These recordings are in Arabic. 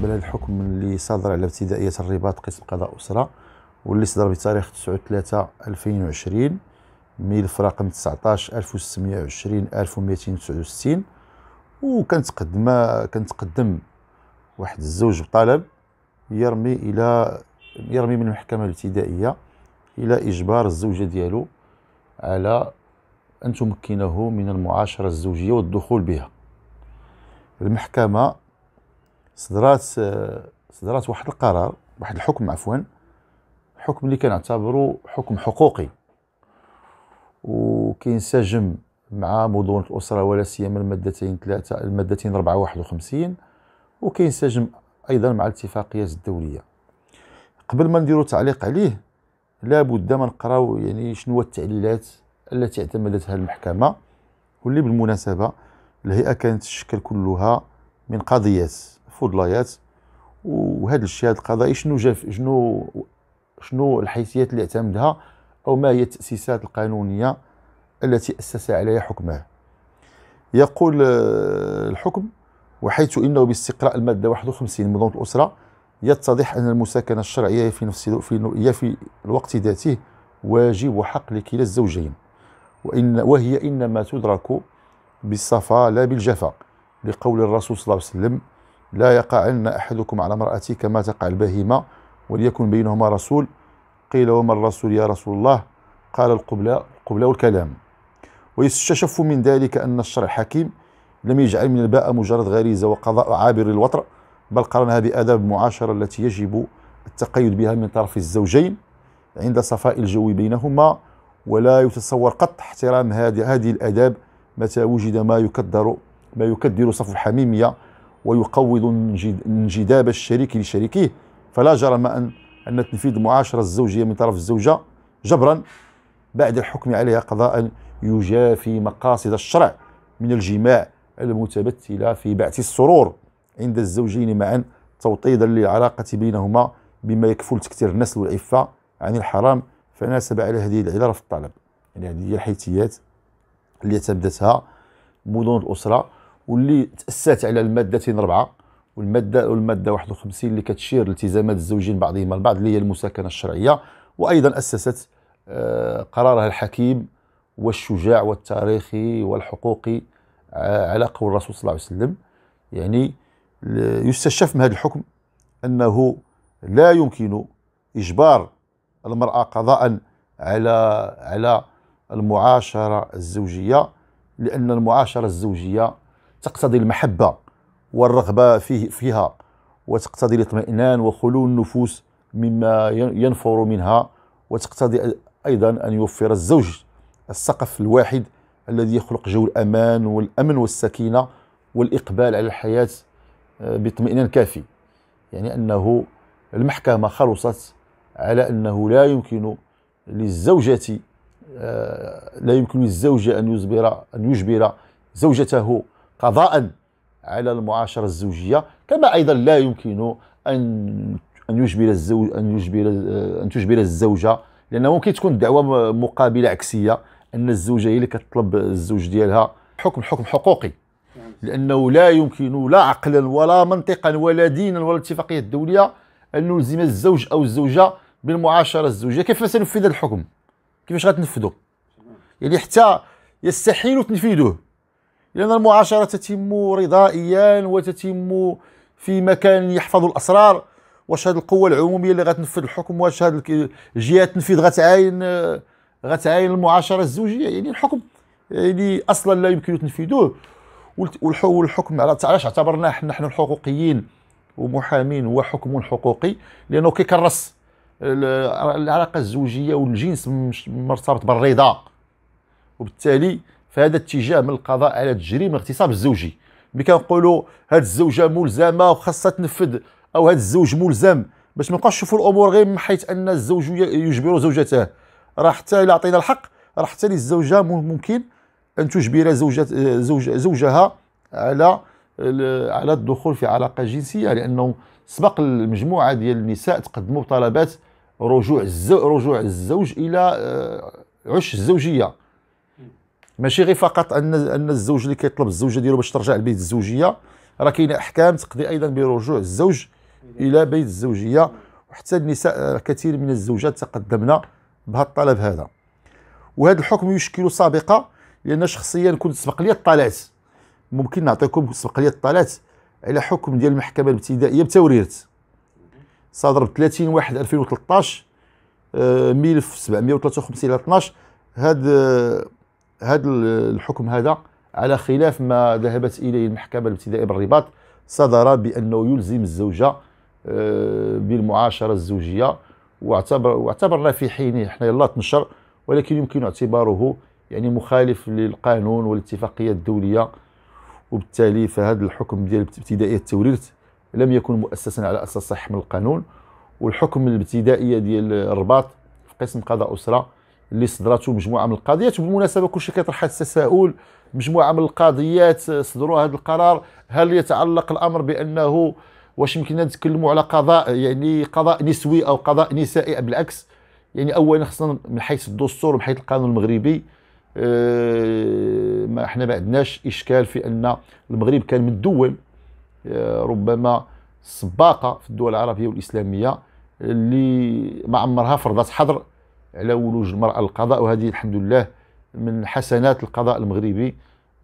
بالنسبه للحكم الحكم اللي صادر على ابتدائيه الرباط قسم قضاء اسره واللي صدر بتاريخ 9 3 2020 ملف رقم 19 1620 1269 وكانت قدم كانت واحد الزوج بطلب يرمي الى يرمي من المحكمه الابتدائيه الى اجبار الزوجه ديالو على ان تمكنه من المعاشره الزوجيه والدخول بها المحكمه صدرات صدرات واحد القرار واحد الحكم عفوا حكم اللي كنعتبره حكم حقوقي وكينسجم مع مدونة الأسرة ولا سيما المادتين ثلاثة المادتين وخمسين وكينسجم أيضا مع الاتفاقيات الدولية قبل ما نديرو تعليق عليه لابد ما نقراو يعني شنو التعليلات التي اعتمدتها المحكمة واللي بالمناسبة الهيئة كانت تشكل كلها من قضيات فضلايات وهذا الشيء هذا القضائي شنو جا شنو شنو الحيثيات اللي اعتمدها او ما هي التاسيسات القانونيه التي اسس عليها حكمه يقول آه، الحكم وحيث انه باستقراء الماده 51 من منظومه الاسره يتضح ان المساكنه الشرعيه في نفس في هي في الوقت ذاته واجب وحق لكلا الزوجين وان وهي انما تدرك بالصفا لا بالجفا لقول الرسول صلى الله عليه وسلم لا يقعن أحدكم على امرأته كما تقع البهيمة وليكن بينهما رسول قيل وما الرسول يا رسول الله قال القبلة القبلة والكلام ويستشف من ذلك أن الشرع الحكيم لم يجعل من الباء مجرد غريزة وقضاء عابر للوطر بل قرنها بآداب المعاشرة التي يجب التقيد بها من طرف الزوجين عند صفاء الجو بينهما ولا يتصور قط احترام هذه هذه الآداب متى وجد ما يكدر ما يكدر صف الحميمية ويقوض انجذاب الشريك لشريكه فلا جرم أن أن تنفيذ المعاشرة الزوجية من طرف الزوجة جبرا بعد الحكم عليها قضاء يجافي مقاصد الشرع من الجماع المتبتله في بعث السرور عند الزوجين معا توطيدا للعلاقة بينهما بما يكفل تكثير النسل والعفة عن الحرام فناسب على هذه العلة رفض الطلب يعني هذه هي الحيثيات اللي تبدتها مدن الأسرة واللي تاسات على المادتين اربعه والماده والماده 51 اللي كتشير التزامات الزوجين بعضهما البعض اللي هي المساكنه الشرعيه وايضا اسست آه، قرارها الحكيم والشجاع والتاريخي والحقوقي آه، على قول الرسول صلى الله عليه وسلم يعني يستشف من هذا الحكم انه لا يمكن اجبار المراه قضاء على على المعاشره الزوجيه لان المعاشره الزوجيه تقتضي المحبة والرغبة فيه فيها وتقتضي الاطمئنان وخلو النفوس مما ينفر منها وتقتضي أيضا أن يوفر الزوج السقف الواحد الذي يخلق جو الأمان والأمن والسكينة والإقبال على الحياة آه، باطمئنان كافي يعني أنه المحكمة خلصت على أنه لا يمكن للزوجة آه، لا يمكن للزوجة أن يجبر أن يجبر زوجته قضاء على المعاشرة الزوجية كما أيضا لا يمكن أن أن يجبر الزوج أن يجبر أن تجبر الزوجة لأنه ممكن تكون دعوة مقابلة عكسية أن الزوجة هي اللي كتطلب الزوج ديالها حكم حكم حقوقي لأنه لا يمكن لا عقلا ولا منطقا ولا دينا ولا اتفاقية دولية أن نلزم الزوج أو الزوجة بالمعاشرة الزوجية كيف سننفذ الحكم كيفاش غتنفذه يعني حتى يستحيل تنفيذه لأن المعاشرة تتم رضائيا وتتم في مكان يحفظ الأسرار واش هذه القوة العمومية اللي غتنفذ الحكم واش هذه الجهة التنفيذ غتعاين غتعاين المعاشرة الزوجية يعني الحكم يعني أصلا لا يمكن تنفيذه والحكم على علاش اعتبرنا نحن الحقوقيين ومحامين هو حكم حقوقي لأنه كيكرس العلاقة الزوجية والجنس مرتبط بالرضا وبالتالي فهذا اتجاه من القضاء على تجريم الاغتصاب الزوجي ملي كنقولوا هاد الزوجه ملزمه وخاصها تنفذ او هاد الزوج ملزم باش ما نبقاوش نشوفوا الامور غير من حيث ان الزوج يجبر زوجته راه حتى الا عطينا الحق راه حتى للزوجه ممكن ان تجبر زوجة زوج زوجها على على الدخول في علاقه جنسيه لانه سبق المجموعه ديال النساء تقدموا طلبات رجوع الزوج رجوع الزوج الى آه، عش الزوجيه ماشي غير فقط ان ان الزوج اللي كيطلب الزوجه ديالو باش ترجع لبيت الزوجيه راه كاينه احكام تقضي ايضا برجوع الزوج الى بيت الزوجيه وحتى النساء كثير من الزوجات تقدمنا بهذا الطلب هذا وهذا الحكم يشكل سابقه لان شخصيا كنت سبق لي اطلعت ممكن نعطيكم سبق لي اطلعت على حكم ديال المحكمه الابتدائيه بتوريرت صادر ب 30 1 2013 ملف 753 12 هذا هذا الحكم هذا على خلاف ما ذهبت إليه المحكمة الابتدائية بالرباط صدر بأنه يلزم الزوجة آه، بالمعاشرة الزوجية واعتبر واعتبرنا في حينه احنا يلا تنشر ولكن يمكن اعتباره يعني مخالف للقانون والاتفاقية الدولية وبالتالي فهذا الحكم ديال الابتدائية التوريث لم يكن مؤسسا على أساس صحيح من القانون والحكم الابتدائية ديال الرباط في قسم قضاء أسرة اللي صدرته مجموعه من القضيات وبالمناسبه كلشي كيطرح هذا التساؤل مجموعه من القضيات صدروا هذا القرار هل يتعلق الامر بانه واش يمكننا نتكلموا على قضاء يعني قضاء نسوي او قضاء نسائي بالعكس يعني اولا خصنا من حيث الدستور ومن حيث القانون المغربي آه، ما احنا ما عندناش اشكال في ان المغرب كان من الدول آه، ربما السباقه في الدول العربيه والاسلاميه اللي ما عمرها فرضت حظر على ولوج المرأة القضاء وهذه الحمد لله من حسنات القضاء المغربي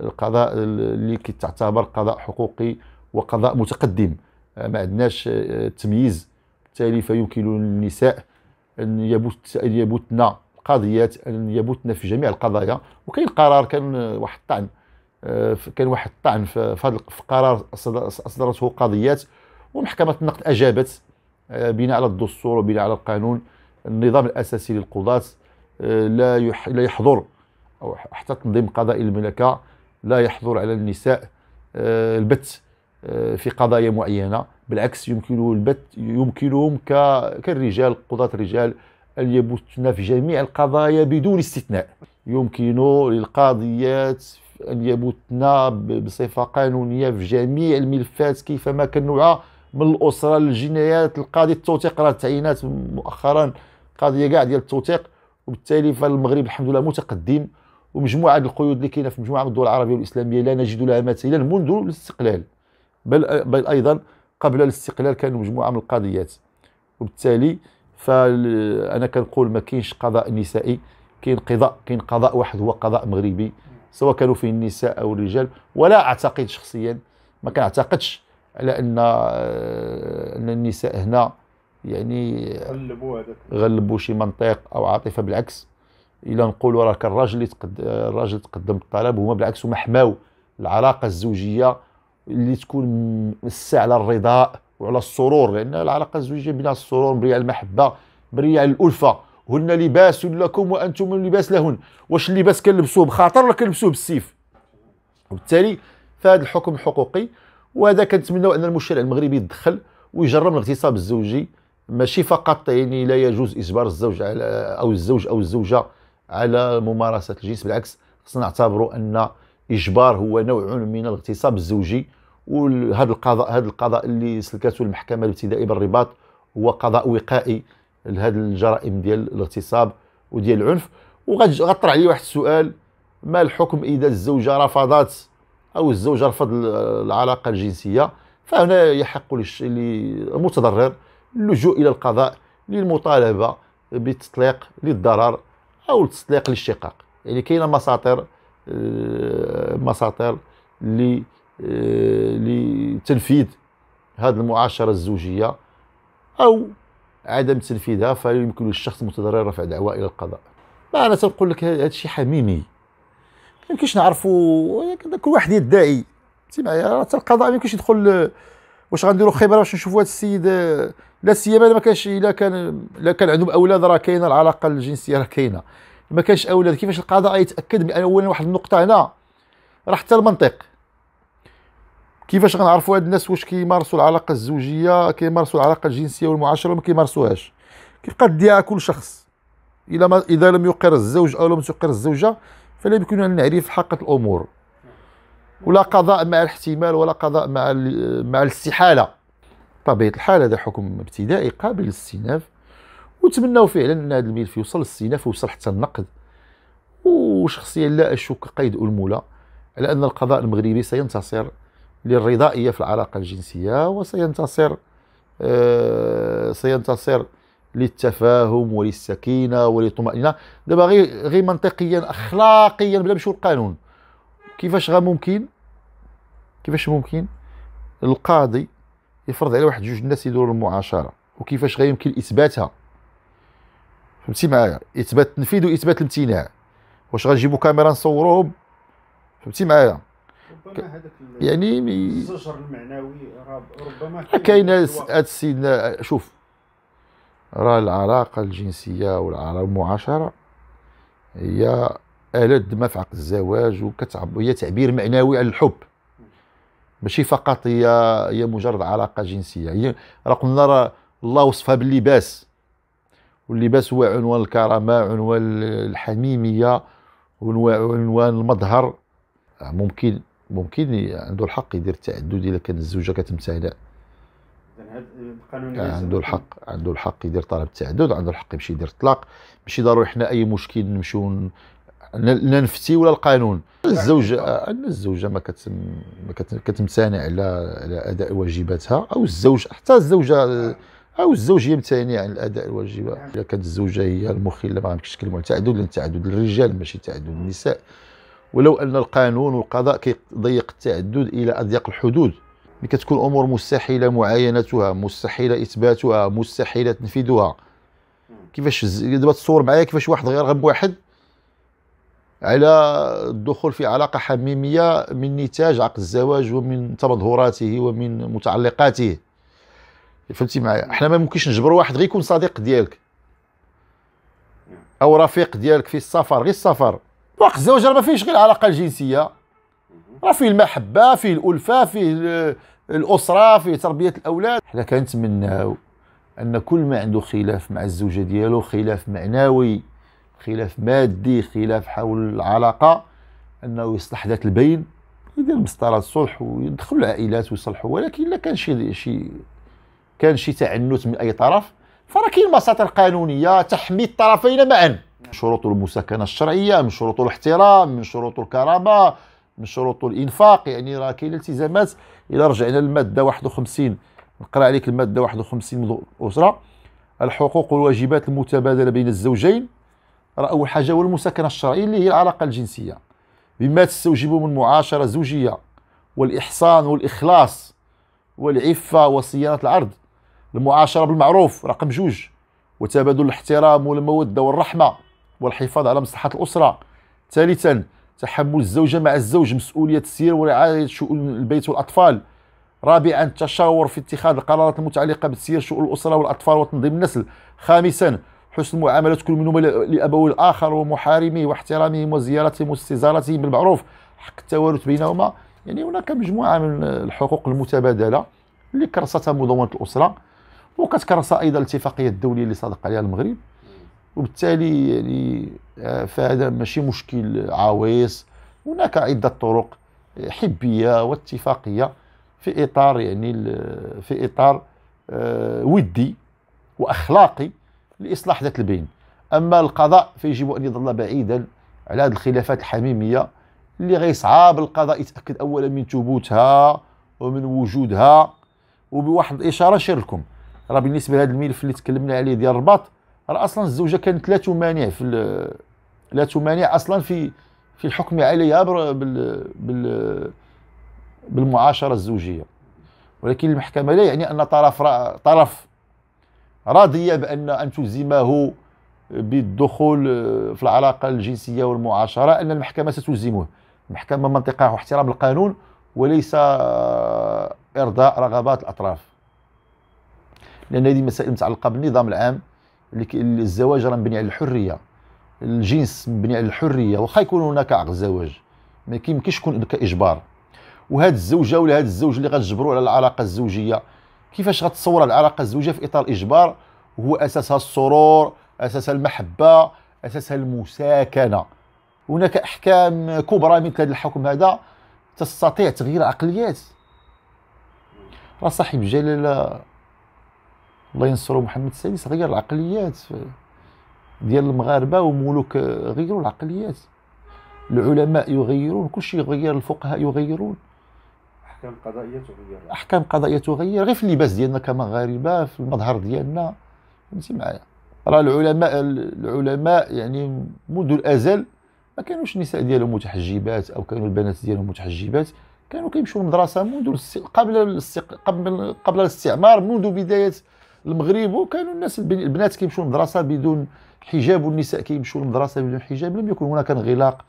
القضاء اللي كتعتبر قضاء حقوقي وقضاء متقدم آه، ما عندناش آه، تمييز بالتالي فيمكن للنساء ان يبت ان يبتن قاضيات ان يبتن في جميع القضايا وكاين قرار كان واحد الطعن آه، كان واحد الطعن في قرار اصدرته قاضيات ومحكمه النقد اجابت بناء على الدستور وبناء على القانون النظام الأساسي للقضاة آه، لا لا يحظر أو حتى تنظيم قضاء الملكة لا يحظر على النساء آه، البت آه، في قضايا معينة بالعكس يمكنه البت يمكنهم كالرجال قضاة الرجال أن يبتن في جميع القضايا بدون استثناء يمكن للقاضيات أن يبتن بصفة قانونية في جميع الملفات كيفما كان نوعها من الأسرة للجنايات القاضي التوثيق راه تعيينات مؤخرا قضيه كاع ديال التوثيق وبالتالي فالمغرب الحمد لله متقدم ومجموعه القيود اللي كاينه في مجموعه من الدول العربيه والاسلاميه لا نجد لها مثيلا منذ الاستقلال بل بل ايضا قبل الاستقلال كانوا مجموعه من القضيات وبالتالي فانا كنقول ما كاينش قضاء نسائي كاين قضاء كاين قضاء واحد هو قضاء مغربي سواء كانوا فيه النساء او الرجال ولا اعتقد شخصيا ما كنعتقدش على ان آه، ان النساء هنا يعني غلبوا غلبوا شي منطق او عاطفه بالعكس الا نقولوا راك الراجل اللي الراجل تقدم الطلب هما بالعكس هما حماو العلاقه الزوجيه اللي تكون مسا على الرضاء وعلى السرور لان العلاقه الزوجيه بين السرور بريع المحبه بريع الالفه هن لباس لكم وانتم لباس لهن واش اللباس كنلبسوه بخاطر ولا كنلبسوه بالسيف وبالتالي فهذا الحكم الحقوقي وهذا كنتمناو ان المشرع المغربي يدخل ويجرم الاغتصاب الزوجي ماشي فقط يعني لا يجوز اجبار الزوج على او الزوج او الزوجه على ممارسه الجنس بالعكس خصنا نعتبروا ان اجبار هو نوع من الاغتصاب الزوجي وهذا القضاء هذا القضاء اللي سلكته المحكمه الابتدائيه بالرباط هو قضاء وقائي لهذه الجرائم ديال الاغتصاب وديال العنف وغطر عليه واحد السؤال ما الحكم اذا الزوجه رفضت او الزوج رفض العلاقه الجنسيه فهنا يحق للمتضرر اللجوء الى القضاء للمطالبه بالتطليق للضرر او التطليق للشقاق يعني كاينه مساطر آه، مساطر آه، لتنفيذ هذه المعاشره الزوجيه او عدم تنفيذها فيمكن للشخص المتضرر رفع دعوى الى القضاء ما انا تنقول لك هذا الشيء حميمي ما يمكنش نعرفوا كل واحد يدعي سمعي القضاء ما يمكنش يدخل واش غنديروا خبره باش نشوفوا هذا السيد لا سيما ما كانش الا كان الا كان عندهم اولاد راه كاينه العلاقه الجنسيه راه كاينه ما كانش اولاد كيفاش القضاء يتاكد بان اولا واحد النقطه هنا راه حتى المنطق كيفاش غنعرفوا هاد الناس واش كيمارسوا العلاقه الزوجيه كيمارسوا العلاقه الجنسيه والمعاشره ولا ما كيمارسوهاش كيبقى ديا كل شخص الا ما اذا لم يقر الزوج او لم تقر الزوجه فلا يمكننا ان نعرف حقيقه الامور ولا قضاء مع الاحتمال ولا قضاء مع مع الاستحاله بطبيعه الحال هذا حكم ابتدائي قابل للاستئناف وتمناو فعلا ان هذا الملف يوصل للاستئناف ويوصل حتى النقد وشخصيا لا اشك قيد المولى على ان القضاء المغربي سينتصر للرضائيه في العلاقه الجنسيه وسينتصر آه سينتصر للتفاهم وللسكينه وللطمانينه دابا غير غير منطقيا اخلاقيا بلا مشيو القانون كيفاش غا ممكن كيفاش ممكن القاضي يفرض على واحد جوج الناس يديروا المعاشره وكيفاش غيمكن اثباتها فهمتي معايا اثبات التنفيذ واثبات الامتناع واش غنجيبوا كاميرا نصوروهم فهمتي معايا يعني الزجر المعنوي ربما كاين هذا السيد شوف راه العلاقه الجنسيه والمعاشره هي الد ما في عقد الزواج وكتعب هي تعبير معنوي على الحب ماشي فقط هي هي مجرد علاقه جنسيه هي راه قلنا راه الله وصفها باللباس واللباس هو عنوان الكرامه عنوان الحميميه عنوان المظهر آه، ممكن ممكن عنده الحق يدير التعدد الا كانت الزوجه كتمتنع آه، عنده الحق عنده الحق يدير طلب التعدد عنده الحق يمشي يدير الطلاق ماشي ضروري حنا اي مشكل نمشيو لا نفتي ولا القانون يعني الزوجه آه، ان الزوجه ما كتم ما كتمتنع على على اداء واجباتها او الزوج حتى الزوجه آه. او الزوج يمتنع عن الاداء الواجبات اذا آه. كانت الزوجه هي المخله ما عندكش نتكلموا على التعدد تعدد التعدد ماشي تعدد النساء ولو ان القانون والقضاء كيضيق التعدد الى اضيق الحدود ملي كتكون امور مستحيله معاينتها مستحيله اثباتها مستحيله تنفيذها كيفاش دابا تصور معايا كيفاش واحد غير غب واحد على الدخول في علاقة حميمية من نتاج عقد الزواج ومن تمظهراته ومن متعلقاته فهمتي معايا حنا ما ممكنش نجبر واحد غير يكون صديق ديالك او رفيق ديالك في السفر غير السفر وقت الزواج راه ما فيهش غير العلاقة الجنسية راه فيه المحبة فيه الألفة فيه الأسرة فيه تربية الأولاد حنا كنتمناو أن كل ما عنده خلاف مع الزوجة ديالو خلاف معنوي خلاف مادي خلاف حول العلاقة أنه يصلح ذات البين يدير مسطرة الصلح ويدخلوا العائلات ويصلحوا ولكن إلا كان شي شي كان شي تعنت من أي طرف فراه كاين مصادر قانونية تحمي الطرفين معا من شروط المساكنة الشرعية من شروط الاحترام من شروط الكرامة من شروط الإنفاق يعني راه كاين التزامات إلا رجعنا للمادة 51 نقرأ عليك المادة 51 من الأسرة الحقوق والواجبات المتبادلة بين الزوجين راه اول حاجه هو المساكنه الشرعيه اللي هي العلاقه الجنسيه بما تستوجب من معاشره زوجيه والاحصان والاخلاص والعفه وصيانه العرض المعاشره بالمعروف رقم جوج وتبادل الاحترام والموده والرحمه والحفاظ على مصلحه الاسره ثالثا تحمل الزوجه مع الزوج مسؤوليه السير ورعايه شؤون البيت والاطفال رابعا التشاور في اتخاذ القرارات المتعلقه بتسيير شؤون الاسره والاطفال وتنظيم النسل خامسا حسن معاملة كل منهما لأبوي الآخر ومحارمه واحترامهم وزيارتهم واستزارتهم بالمعروف حق التوارث بينهما يعني هناك مجموعة من الحقوق المتبادلة اللي كرستها مدونة الأسرة وكتكرس أيضا الاتفاقية الدولية اللي صادق عليها المغرب وبالتالي يعني آه، فهذا ماشي مشكل عويص هناك عدة طرق حبية واتفاقية في إطار يعني في إطار آه، ودي وأخلاقي لإصلاح ذات البين أما القضاء فيجب أن يظل بعيدا على هذه الخلافات الحميمية اللي غيصعاب القضاء يتأكد أولا من ثبوتها ومن وجودها وبواحد الإشارة شير لكم راه بالنسبة لهذا الملف اللي تكلمنا عليه ديال الرباط راه أصلا الزوجة كانت لا تمانع في لا تمانع أصلا في في الحكم عليها بال بال بالمعاشرة الزوجية ولكن المحكمة لا يعني أن طرف طرف راضية بأن أن تلزمه بالدخول آه، في العلاقة الجنسية والمعاشرة أن المحكمة ستلزمه المحكمة منطقة واحترام القانون وليس آه، إرضاء رغبات الأطراف لأن هذه مسائل متعلقة بالنظام العام الزواج راه مبني على الحرية الجنس مبني على الحرية واخا يكون هناك عقد زواج ما كيمكنش يكون كإجبار وهاد الزوجة ولا هاد الزوج اللي غتجبروا على العلاقة الزوجية كيفاش غتصور العلاقه الزوجيه في اطار الاجبار وهو اساسها السرور اساسها المحبه اساسها المساكنه هناك احكام كبرى مثل هذا الحكم هذا تستطيع تغيير عقليات راه صاحب جلاله الله ينصرو محمد السادس غير العقليات ديال المغاربه وملوك غيروا العقليات العلماء يغيرون كل شيء يغير الفقهاء يغيرون احكام قضائيه تغير احكام قضائيه تغير غير في اللباس ديالنا كمغاربه في المظهر ديالنا فهمتي معايا راه العلماء العلماء يعني منذ الازل ما كانوش النساء ديالهم متحجبات او كانوا البنات ديالهم متحجبات كانوا كيمشيو للمدرسه منذ قبل قبل قبل الاستعمار منذ بدايه المغرب وكانوا الناس البنات كيمشيو للمدرسه بدون حجاب والنساء كيمشيو للمدرسه بدون حجاب لم يكن هناك انغلاق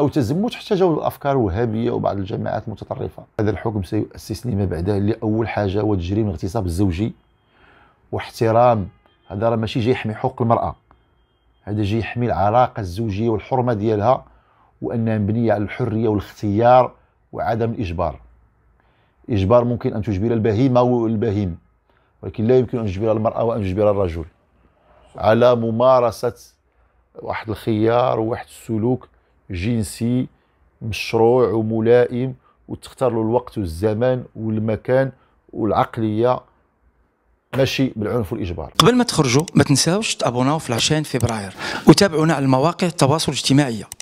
او تزمت حتى الافكار الوهابيه وبعض الجماعات المتطرفه هذا الحكم سيؤسس لما بعده اللي اول حاجه هو تجريم الاغتصاب الزوجي واحترام هذا راه ماشي جاي يحمي حقوق المراه هذا جاي يحمي العلاقه الزوجيه والحرمه ديالها وانها مبنيه على الحريه والاختيار وعدم الاجبار اجبار ممكن ان تجبر البهيمه والبهيم ولكن لا يمكن ان تجبر المراه وان تجبر الرجل على ممارسه واحد الخيار وواحد السلوك جنسي مشروع وملائم وتختار له الوقت والزمان والمكان والعقليه ماشي بالعنف والاجبار قبل ما تخرجوا ما تنساوش تابوناو في العشان فبراير وتابعونا على المواقع التواصل الاجتماعي